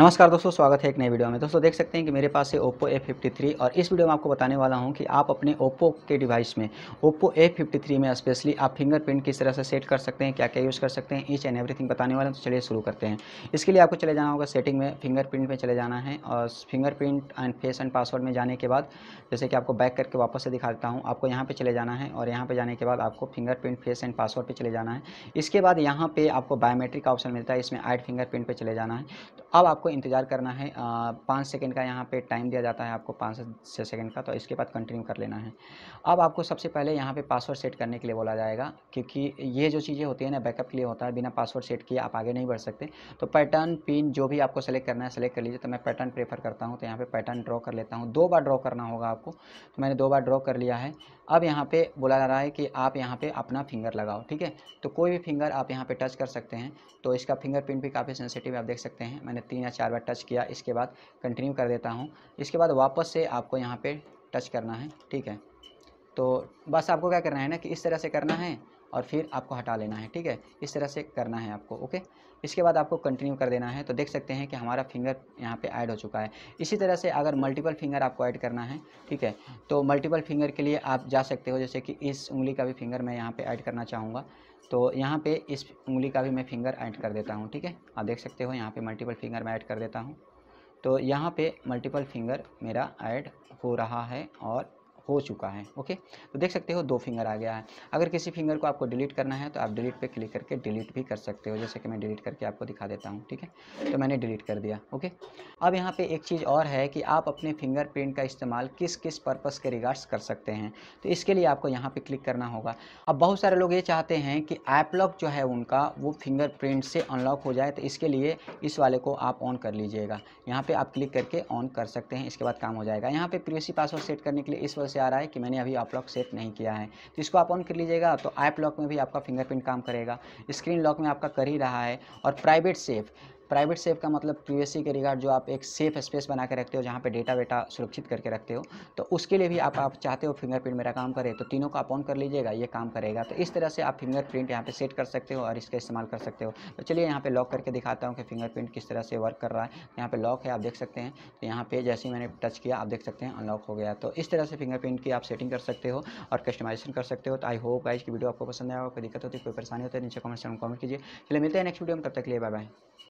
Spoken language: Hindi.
नमस्कार दोस्तों स्वागत है एक नए वीडियो में दोस्तों देख सकते हैं कि मेरे पास है ओप्पो ए फिफ्टी और इस वीडियो में आपको बताने वाला हूं कि आप अपने ओप्पो के डिवाइस में ओप्पो ए फिफ्टी में स्पेशली आप फिंगरप्रिंट किस तरह से सेट कर सकते हैं क्या क्या यूज़ कर सकते हैं ईच एंड एवरीथिंग बताने वाला हैं तो चलिए शुरू करते हैं इसके लिए आपको चले जाना होगा सेटिंग में फिंगरप्रिंट में चले जाना है और fingerprint and face and password में जाने के बाद जैसे कि आपको बैक करके वापस से दिखा देता हूँ आपको यहाँ पर चले जाना है और यहाँ पर जाने के बाद आपको फिंगरप्रिंट फेस एंड पासवर्ड पर चले जाना है इसके बाद यहाँ पर आपको बायोमेट्रिक ऑप्शन मिलता है इसमें आइड फिंगरप्रिंट पर चले जाना है तो अब आपको इंतज़ार करना है पाँच सेकेंड का यहाँ पे टाइम दिया जाता है आपको पाँच से सेकेंड का तो इसके बाद कंटिन्यू कर लेना है अब आपको सबसे पहले यहाँ पे पासवर्ड सेट करने के लिए बोला जाएगा क्योंकि ये जो चीज़ें होती है ना बैकअप के लिए होता है बिना पासवर्ड सेट किए आप आगे नहीं बढ़ सकते तो पैटर्न पिन जो भी आपको सेलेक्ट करना है सेलेक्ट कर लीजिए तो मैं पैटर्न प्रेफर करता हूँ तो यहाँ पर पैटर्न ड्रॉ कर लेता हूँ दो बार ड्रॉ करना होगा आपको तो मैंने दो बार ड्रॉ कर लिया है अब यहाँ पर बोला जा रहा है कि आप यहाँ पर अपना फिंगर लगाओ ठीक है तो कोई भी फिंगर आप यहाँ पर टच कर सकते हैं तो इसका फिंगरप्रिंट भी काफ़ी सेंसिटिव आप देख सकते हैं मैंने तीन मैंने चार बार टच किया इसके बाद कंटिन्यू कर देता हूँ इसके बाद वापस से आपको यहाँ पर टच करना है ठीक है तो बस आपको क्या करना है ना कि इस तरह से करना है और फिर आपको हटा लेना है ठीक है इस तरह से करना है आपको ओके इसके बाद आपको कंटिन्यू कर देना है तो देख सकते हैं कि हमारा फिंगर यहाँ पे ऐड हो चुका है इसी तरह से अगर मल्टीपल फिंगर आपको ऐड करना है ठीक है तो मल्टीपल फिंगर के लिए आप जा सकते हो जैसे कि इस उंगली का भी फिंगर मैं यहाँ पे ऐड करना चाहूँगा तो यहाँ पे इस उंगली का भी मैं फिंगर ऐड कर देता हूँ ठीक है आप देख सकते हो यहाँ पर मल्टीपल फिंगर मैं ऐड कर देता हूँ तो यहाँ पर मल्टीपल फिंगर मेरा ऐड हो रहा है और हो चुका है ओके तो देख सकते हो दो फिंगर आ गया है अगर किसी फिंगर को आपको डिलीट करना है तो आप डिलीट पे क्लिक करके डिलीट भी कर सकते हो जैसे कि मैं डिलीट करके आपको दिखा देता हूँ ठीक है तो मैंने डिलीट कर दिया ओके अब यहाँ पर एक चीज़ और है कि आप अपने प्रिंट का इस्तेमाल किस किस पर्पज़ के रिगार्ड्स कर सकते हैं तो इसके लिए आपको यहाँ पर क्लिक करना होगा अब बहुत सारे लोग ये चाहते हैं कि ऐप लॉक जो है उनका वो फिंगरप्रिंट से अनलॉक हो जाए तो इसके लिए इस वाले को आप ऑन कर लीजिएगा यहाँ पर आप क्लिक करके ऑन कर सकते हैं इसके बाद काम हो जाएगा यहाँ पर प्रीवेसी पासवर्ड सेट करने के लिए इस वजह से आ रहा है कि मैंने अभी आप लॉक सेट नहीं किया है तो इसको आप ऑन कर लीजिएगा तो ऐप लॉक में भी आपका फिंगरप्रिंट काम करेगा स्क्रीन लॉक में आपका कर ही रहा है और प्राइवेट सेफ प्राइवेट सेफ का मतलब प्रीवेसी के रिगार्ड जो आप एक सेफ स्पेस बना के रखते हो जहाँ पे डेटा वेटा सुरक्षित करके रखते हो तो उसके लिए भी आप आप चाहते हो फिंगरप्रिंट मेरा काम करे तो तीनों को आप ऑन कर लीजिएगा ये काम करेगा तो इस तरह से आप फिंगरप्रिंट यहाँ पे सेट कर सकते हो और इसका इस्तेमाल कर सकते हो तो चलिए यहाँ पे लॉक करके दिखाता हूँ कि फिंगरप्रिंट किस तरह से वर्क कर रहा है यहाँ पे लॉक है आप देख सकते हैं तो यहाँ पे जैसे ही मैंने टच किया आप देख सकते हैं अनलॉक हो गया तो इस तरह से फिंगरप्रिंट की आप सेटिंग कर सकते हो और कस्टमाइजेशन कर सकते हो तो आई होप गाइज की वीडियो आपको पसंद आया कोई दिक्कत होती है कोई परेशानी होती है नीचे कमेंट सेक्शन कमेंट कीजिए चलिए मिलते हैं नेक्स्ट वीडियो में तब तक लिए बाय बाय